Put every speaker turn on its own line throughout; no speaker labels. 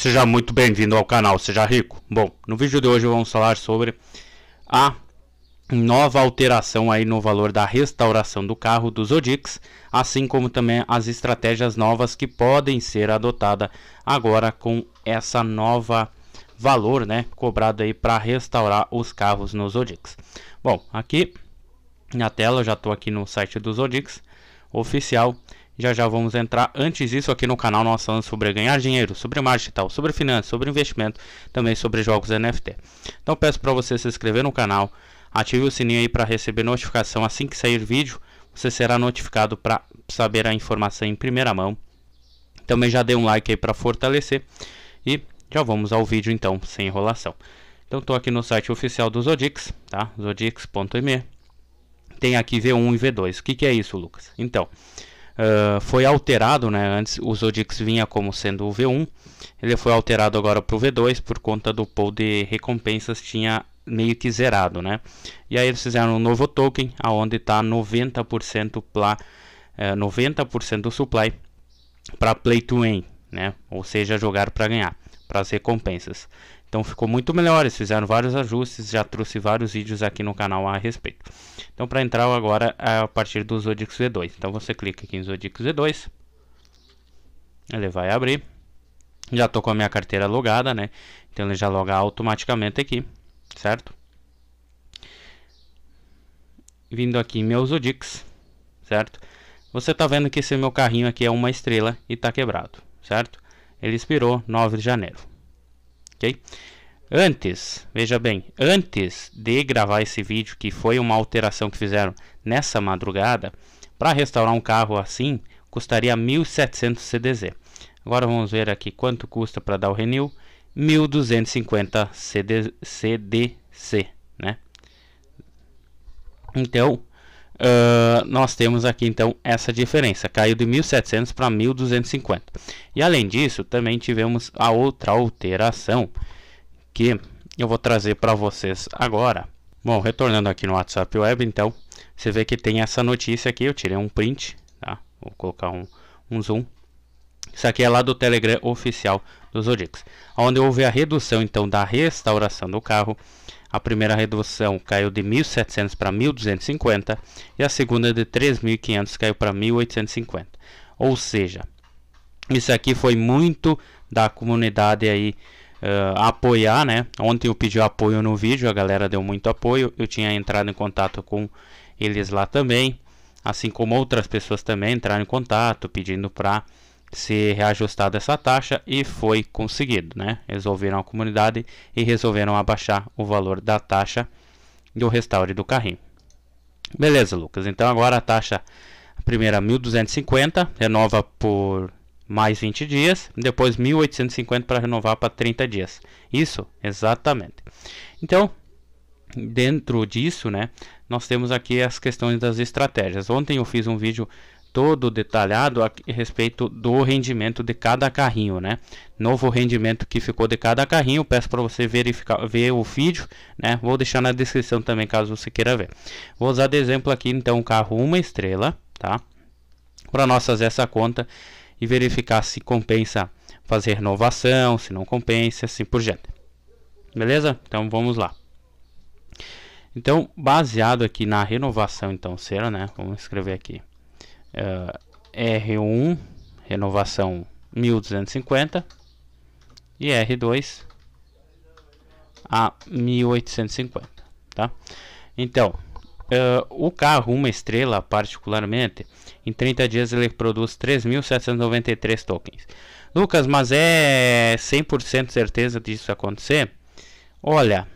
Seja muito bem-vindo ao canal, seja rico. Bom, no vídeo de hoje vamos falar sobre a nova alteração aí no valor da restauração do carro dos Odix, assim como também as estratégias novas que podem ser adotadas agora com essa nova valor, né, cobrado aí para restaurar os carros nos Odix. Bom, aqui na tela já estou aqui no site dos Odix oficial já já vamos entrar. Antes disso, aqui no canal nós falamos sobre ganhar dinheiro, sobre marketing digital, sobre finanças, sobre investimento, também sobre jogos NFT. Então peço para você se inscrever no canal, ative o sininho aí para receber notificação assim que sair vídeo. Você será notificado para saber a informação em primeira mão. Também já dei um like aí para fortalecer e já vamos ao vídeo então, sem enrolação. Então estou aqui no site oficial do Zodix, tá? Zodix.me. Tem aqui V1 e V2. O que, que é isso, Lucas? Então, ah, foi alterado, né? Antes o Zodix vinha como sendo o V1, ele foi alterado agora para o V2 por conta do pool de recompensas tinha meio que zerado, né? E aí eles fizeram um novo token, aonde está 90% plá, uh, 90% do supply para play to win, né? Ou seja, jogar para ganhar, para as recompensas. Então ficou muito melhor, eles fizeram vários ajustes, já trouxe vários vídeos aqui no canal a respeito. Então para entrar agora é, a partir do Zodix V2, então você clica aqui em Zodix V2, ele vai abrir. Já estou com a minha carteira logada, né? Então ele já loga automaticamente aqui, certo? Vindo aqui em meu Zodix, certo? Você está vendo que esse meu carrinho aqui é uma estrela e está quebrado, certo? Ele expirou 9 de janeiro ok? Antes, veja bem, antes de gravar esse vídeo, que foi uma alteração que fizeram nessa madrugada, para restaurar um carro assim, custaria 1.700 CDZ. Agora vamos ver aqui quanto custa para dar o renew, 1.250 CD, CDC, né? Então, uh, nós temos aqui então essa diferença, caiu de 1.700 para 1.250. E além disso, também tivemos a outra alteração que eu vou trazer para vocês agora. Bom, retornando aqui no WhatsApp Web, então, você vê que tem essa notícia aqui, eu tirei um print, tá? Vou colocar um, um zoom. Isso aqui é lá do Telegram oficial do Zodix, onde houve a redução então da restauração do carro a primeira redução caiu de 1.700 para 1.250 e a segunda de 3.500 caiu para 1.850. Ou seja, isso aqui foi muito da comunidade aí uh, apoiar, né? Ontem eu pedi apoio no vídeo, a galera deu muito apoio. Eu tinha entrado em contato com eles lá também, assim como outras pessoas também entraram em contato pedindo para se reajustar dessa taxa e foi conseguido, né? Resolveram a comunidade e resolveram abaixar o valor da taxa do restauro do carrinho. Beleza, Lucas. Então agora a taxa a primeira 1250, renova por mais 20 dias, depois 1850 para renovar para 30 dias. Isso, exatamente. Então, dentro disso, né, nós temos aqui as questões das estratégias. Ontem eu fiz um vídeo todo detalhado a respeito do rendimento de cada carrinho, né? Novo rendimento que ficou de cada carrinho, peço para você verificar, ver o vídeo, né? Vou deixar na descrição também caso você queira ver. Vou usar de exemplo aqui então o carro uma estrela, tá? Para nós fazer essa conta e verificar se compensa fazer renovação, se não compensa, assim por diante. Beleza? Então vamos lá. Então, baseado aqui na renovação então será, né? Vamos escrever aqui é, R1, renovação 1250 e R2 a 1850, tá? Então, uh, o carro uma estrela particularmente, em 30 dias ele produz 3.793 tokens. Lucas, mas é 100% certeza disso acontecer? Olha,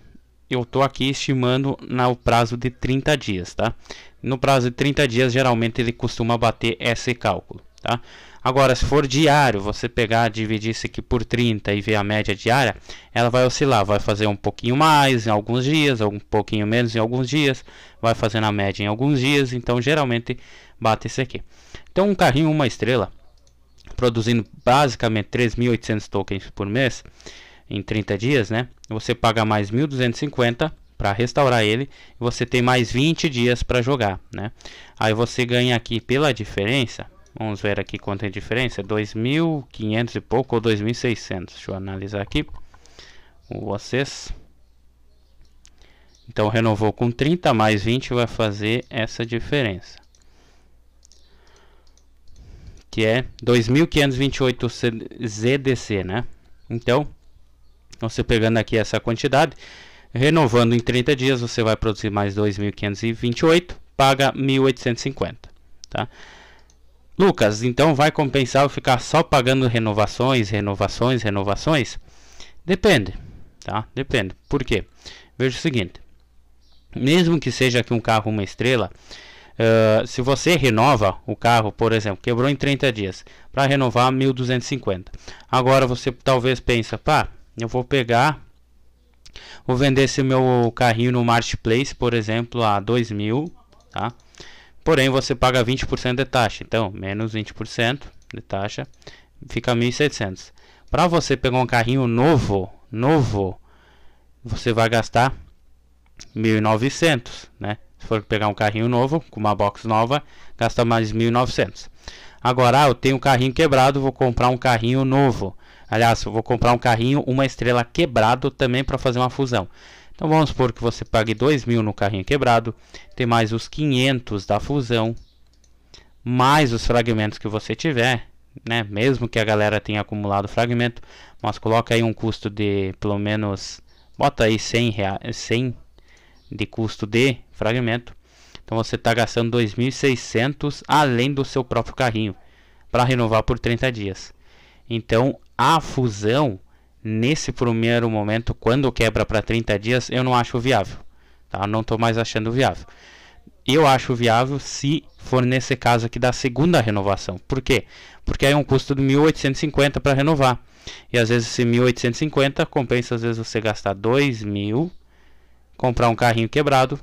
eu tô aqui estimando no prazo de 30 dias, tá? No prazo de 30 dias, geralmente ele costuma bater esse cálculo, tá? Agora, se for diário, você pegar, dividir isso aqui por 30 e ver a média diária, ela vai oscilar, vai fazer um pouquinho mais em alguns dias, um pouquinho menos em alguns dias, vai fazendo a média em alguns dias, então geralmente bate isso aqui. Então, um carrinho uma estrela, produzindo basicamente 3.800 tokens por mês, em 30 dias, né? Você paga mais 1.250 para restaurar ele e você tem mais 20 dias para jogar, né? Aí você ganha aqui pela diferença, vamos ver aqui quanto é a diferença, 2.500 e pouco ou 2.600. Deixa eu analisar aqui o acesso. Então renovou com 30 mais 20 vai fazer essa diferença. Que é 2.528 ZDC, né? Então, então, você pegando aqui essa quantidade, renovando em 30 dias, você vai produzir mais 2.528, paga 1.850, tá? Lucas, então vai compensar eu ficar só pagando renovações, renovações, renovações? Depende, tá? Depende. Por quê? Veja o seguinte: mesmo que seja aqui um carro uma estrela, uh, se você renova o carro, por exemplo, quebrou em 30 dias, para renovar 1.250. Agora você talvez pensa, pá, eu vou pegar, vou vender esse meu carrinho no marketplace, por exemplo, a 2 mil, tá? Porém, você paga 20% de taxa, então menos 20% de taxa fica 1.700. Para você pegar um carrinho novo, novo, você vai gastar 1.900, né? Se for pegar um carrinho novo, com uma box nova, gasta mais 1.900. Agora, ah, eu tenho um carrinho quebrado, vou comprar um carrinho novo. Aliás, eu vou comprar um carrinho, uma estrela quebrado também para fazer uma fusão. Então vamos supor que você pague 2 mil no carrinho quebrado, tem mais os 500 da fusão, mais os fragmentos que você tiver, né? Mesmo que a galera tenha acumulado fragmento, mas coloca aí um custo de pelo menos, bota aí 100, reais, 100 de custo de fragmento. Então você está gastando 2.600 além do seu próprio carrinho para renovar por 30 dias. Então, a fusão, nesse primeiro momento, quando quebra para 30 dias, eu não acho viável. Tá? Não estou mais achando viável. Eu acho viável se for nesse caso aqui da segunda renovação. Por quê? Porque aí é um custo de 1.850 para renovar. E às vezes esse 1.850 compensa às vezes você gastar 2.000, comprar um carrinho quebrado,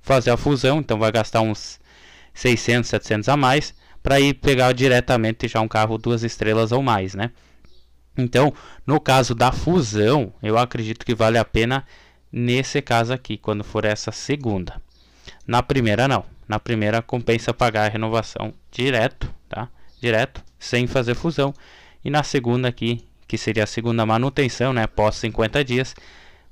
fazer a fusão, então vai gastar uns 600, 700 a mais para ir pegar diretamente já um carro duas estrelas ou mais, né? Então, no caso da fusão, eu acredito que vale a pena nesse caso aqui, quando for essa segunda. Na primeira não. Na primeira compensa pagar a renovação direto, tá? Direto, sem fazer fusão. E na segunda aqui, que seria a segunda manutenção, né, pós 50 dias,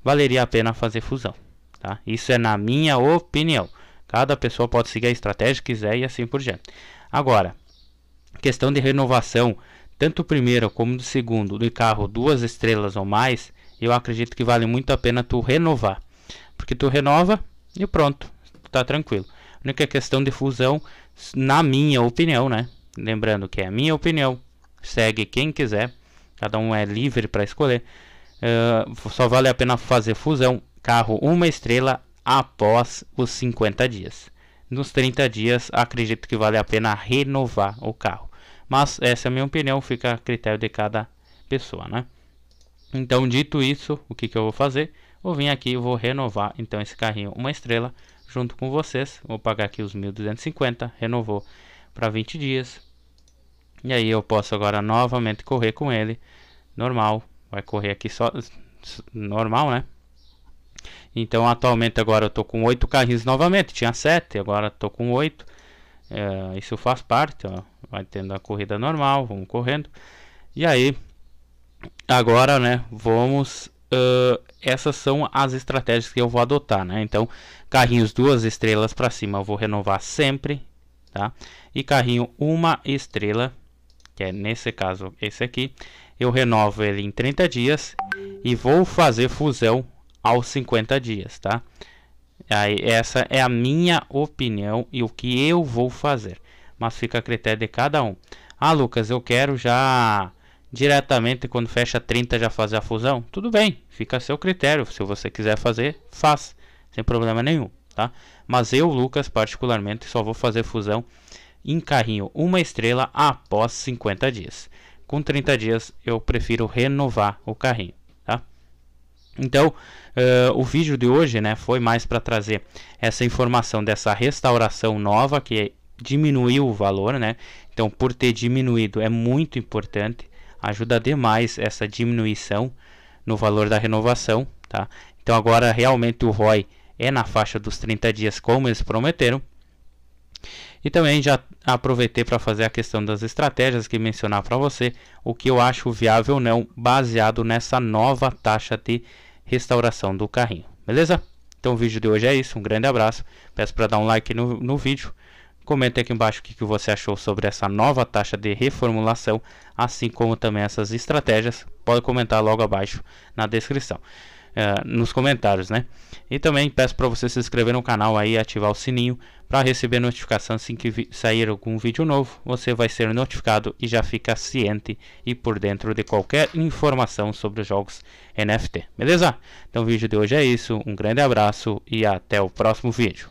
valeria a pena fazer fusão, tá? Isso é na minha opinião. Cada pessoa pode seguir a estratégia que quiser e assim por diante. Agora, questão de renovação, tanto do primeiro como do segundo, do carro duas estrelas ou mais, eu acredito que vale muito a pena tu renovar. Porque tu renova e pronto, tá tranquilo. A única questão de fusão, na minha opinião, né? Lembrando que é a minha opinião, segue quem quiser, cada um é livre para escolher. Uh, só vale a pena fazer fusão carro uma estrela após os 50 dias. Nos 30 dias, acredito que vale a pena renovar o carro. Mas essa é a minha opinião, fica a critério de cada pessoa, né? Então, dito isso, o que, que eu vou fazer? Vou vir aqui e vou renovar então esse carrinho uma estrela junto com vocês. Vou pagar aqui os 1.250, renovou para 20 dias. E aí eu posso agora novamente correr com ele, normal. Vai correr aqui só, normal, né? Então atualmente agora eu tô com oito carrinhos novamente, tinha sete, agora tô com oito. É, isso faz parte, ó. vai tendo a corrida normal, vamos correndo. E aí, agora, né, vamos... Uh, essas são as estratégias que eu vou adotar, né? Então, carrinhos duas estrelas para cima eu vou renovar sempre, tá? E carrinho uma estrela, que é nesse caso esse aqui, eu renovo ele em 30 dias e vou fazer fusão aos 50 dias, tá? Aí, essa é a minha opinião e o que eu vou fazer, mas fica a critério de cada um. Ah, Lucas, eu quero já diretamente quando fecha 30 já fazer a fusão. Tudo bem, fica a seu critério. Se você quiser fazer, faz, sem problema nenhum, tá? Mas eu, Lucas, particularmente, só vou fazer fusão em carrinho uma estrela após 50 dias. Com 30 dias, eu prefiro renovar o carrinho. Então, uh, o vídeo de hoje né, foi mais para trazer essa informação dessa restauração nova que diminuiu o valor, né? Então, por ter diminuído, é muito importante, ajuda demais essa diminuição no valor da renovação, tá? Então, agora realmente o ROI é na faixa dos 30 dias, como eles prometeram. E também já aproveitei para fazer a questão das estratégias que mencionar para você, o que eu acho viável ou não, baseado nessa nova taxa de restauração do carrinho. Beleza? Então o vídeo de hoje é isso, um grande abraço, peço para dar um like no, no vídeo, comente aqui embaixo o que, que você achou sobre essa nova taxa de reformulação, assim como também essas estratégias, pode comentar logo abaixo na descrição. Eh, nos comentários, né? E também peço para você se inscrever no canal aí e ativar o sininho para receber notificação assim que sair algum vídeo novo. Você vai ser notificado e já fica ciente e por dentro de qualquer informação sobre os jogos NFT, beleza? Então o vídeo de hoje é isso, um grande abraço e até o próximo vídeo.